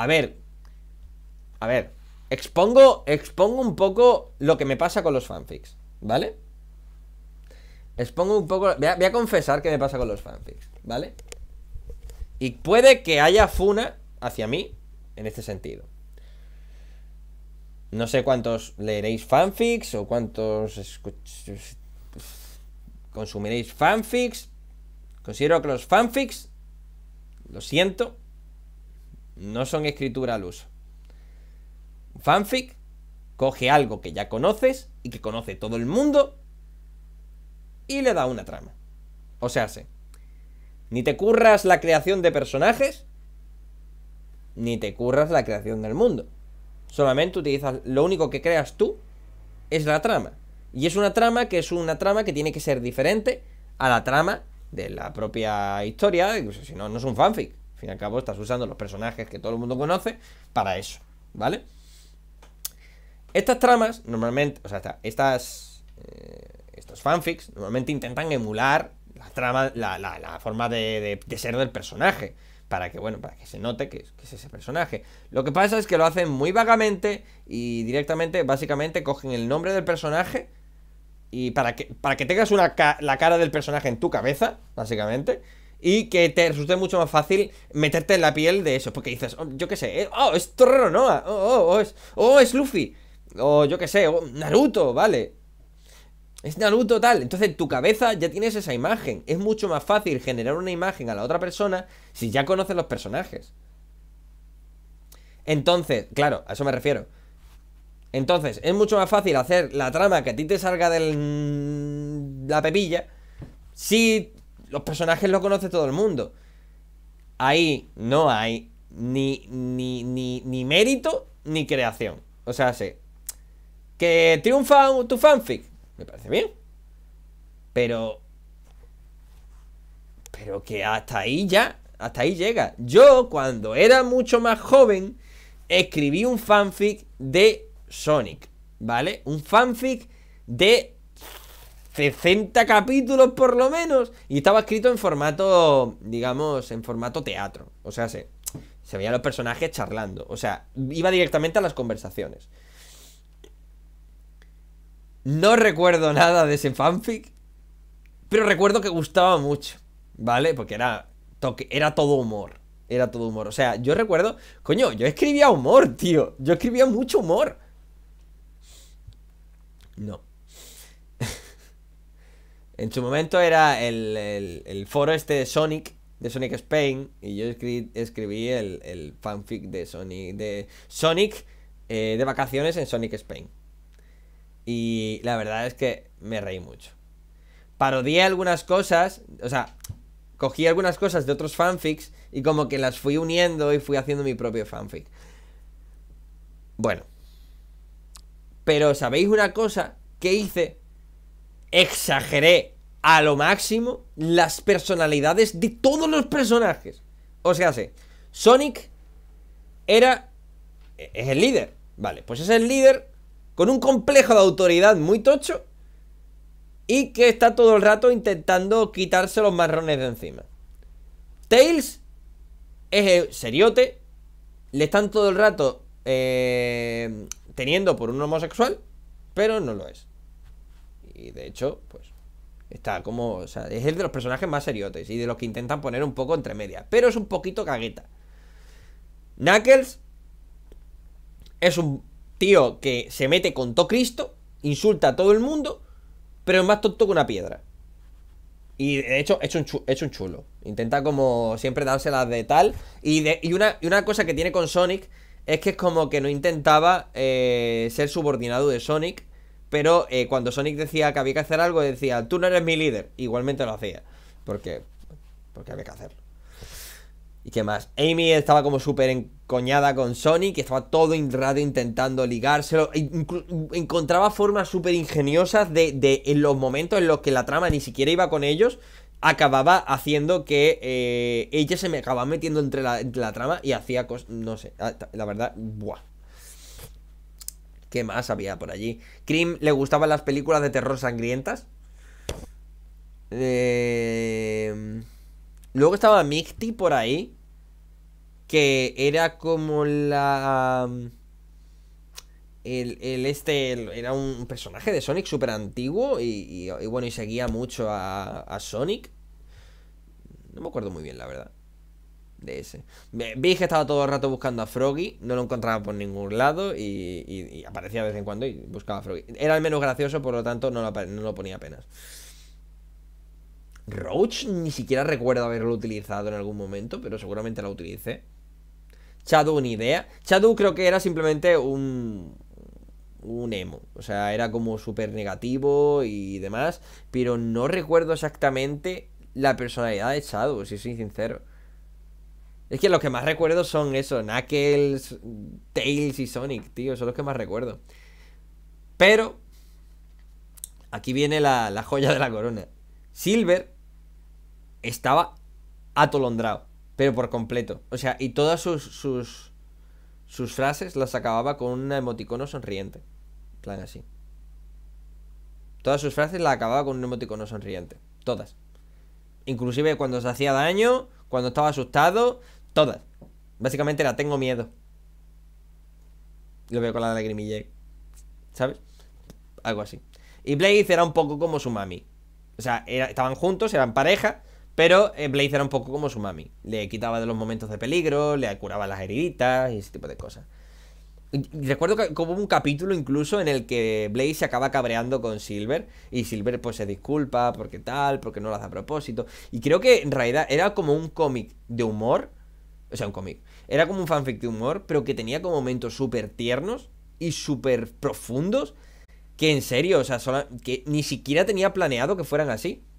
A ver. A ver. Expongo, expongo un poco lo que me pasa con los fanfics, ¿vale? Expongo un poco. Voy a, confesar qué me pasa con los fanfics, ¿vale? Y puede que haya funa hacia mí en este sentido. No sé cuántos leeréis fanfics o cuántos consumiréis fanfics. Considero que los fanfics, lo siento, no son escritura al uso. Fanfic coge algo que ya conoces y que conoce todo el mundo y le da una trama. O sea, sí. ni te curras la creación de personajes, ni te curras la creación del mundo. Solamente utilizas, lo único que creas tú es la trama. Y es una trama que es una trama que tiene que ser diferente a la trama de la propia historia, si no, no es un fanfic fin y al cabo estás usando los personajes que todo el mundo conoce para eso, ¿vale? Estas tramas, normalmente, o sea, estas, eh, estos fanfics, normalmente intentan emular la trama, la, forma de, ser del personaje, para que, bueno, para que se note que, es ese personaje. Lo que pasa es que lo hacen muy vagamente y directamente, básicamente, cogen el nombre del personaje y para que, para que tengas una la cara del personaje en tu cabeza, básicamente, y que te resulte mucho más fácil meterte en la piel de eso, porque dices, oh, yo qué sé, eh, oh, es Torrero Noah, oh, oh, oh, es, oh, es Luffy, o yo qué sé, Naruto, vale. Es Naruto tal, entonces tu cabeza ya tienes esa imagen. Es mucho más fácil generar una imagen a la otra persona si ya conoces los personajes. Entonces, claro, a eso me refiero. Entonces, es mucho más fácil hacer la trama que a ti te salga de la pepilla si los personajes los conoce todo el mundo. Ahí no hay ni, ni, ni mérito ni creación. O sea, sí. Que triunfa tu fanfic. Me parece bien. Pero. Pero que hasta ahí ya. Hasta ahí llega. Yo, cuando era mucho más joven, escribí un fanfic de Sonic. ¿Vale? Un fanfic de 60 capítulos por lo menos. Y estaba escrito en formato, digamos, en formato teatro. O sea, se, se veían los personajes charlando. O sea, iba directamente a las conversaciones. No recuerdo nada de ese fanfic. Pero recuerdo que gustaba mucho. ¿Vale? Porque era, toque, era todo humor. Era todo humor. O sea, yo recuerdo. Coño, yo escribía humor, tío. Yo escribía mucho humor. No. En su momento era el, foro este de Sonic, de Sonic Spain, y yo escribí, escribí el, fanfic de Sonic, de Sonic eh, de vacaciones en Sonic Spain. Y la verdad es que me reí mucho. Parodié algunas cosas, o sea, cogí algunas cosas de otros fanfics y como que las fui uniendo y fui haciendo mi propio fanfic. Bueno. Pero ¿sabéis una cosa que hice exageré a lo máximo las personalidades de todos los personajes. O sea, sé, Sonic era... es el líder. Vale, pues es el líder con un complejo de autoridad muy tocho y que está todo el rato intentando quitarse los marrones de encima. Tails es el seriote, le están todo el rato eh, teniendo por un homosexual, pero no lo es. Y de hecho, pues está como, es el de los personajes más seriotes y de los que intentan poner un poco entre medias, pero es un poquito cagueta. Knuckles es un tío que se mete con todo Cristo, insulta a todo el mundo, pero es más tonto que una piedra. Y de hecho, es un, chulo, un chulo. Intenta como siempre dárselas de tal. Y, de, una, cosa que tiene con Sonic es que es como que no intentaba eh, ser subordinado de Sonic, pero eh, cuando Sonic decía que había que hacer algo, decía, tú no eres mi líder. Igualmente lo hacía. Porque, porque había que hacerlo. ¿Y qué más? Amy estaba como súper encoñada con Sonic, estaba todo el rato intentando ligárselo. E encontraba formas súper ingeniosas de, en los momentos en los que la trama ni siquiera iba con ellos, acababa haciendo que eh, ella se me acababa metiendo entre la, la trama y hacía cosas. No sé, ah, la verdad, buah. ¿Qué más había por allí? Krim le gustaban las películas de terror sangrientas? Em, luego estaba Micti por ahí. Que era como la. El, este era un personaje de Sonic súper antiguo y, y, bueno, y seguía mucho a Sonic. No me acuerdo muy bien, la verdad. Veis Vi que estaba todo el rato buscando a Froggy, no lo encontraba por ningún lado y, aparecía de vez en cuando y buscaba a Froggy. Era el menos gracioso, por lo tanto no lo, ponía apenas. Roach ni siquiera recuerdo haberlo utilizado en algún momento, pero seguramente lo utilicé. Chadu ni idea. Chadu creo que era simplemente un, un emo. O sea, era como súper negativo y demás. Pero no recuerdo exactamente la personalidad de Chadu, si soy sincero. Es que los que más recuerdo son eso, Knuckles, Tails y Sonic, tío, son los que más recuerdo. Pero, aquí viene la, joya de la corona. Silver estaba atolondrado, pero por completo. O sea, y todas sus, sus, sus frases las acababa con un emoticono sonriente. plan así. Todas sus frases las acababa con un emoticono sonriente. Todas. Inclusive cuando se hacía daño, cuando estaba asustado, Todas. Básicamente la tengo miedo. Lo veo con la lagrimille. ¿Sabes? Algo así. Y Blaze era un poco como su mami. O sea, estaban juntos, eran pareja. Pero eh, Blaze era un poco como su mami. Le quitaba de los momentos de peligro, le curaba las heriditas y ese tipo de cosas. recuerdo que hubo un capítulo incluso en el que Blaze se acaba cabreando con Silver y Silver pues se disculpa porque tal, porque no lo hace a propósito. Y creo que en realidad era como un cómic de humor o sea, un cómic. Era como un fanfic de humor, pero que tenía como momentos súper tiernos y súper profundos. Que en serio, o sea, que ni siquiera tenía planeado que fueran así.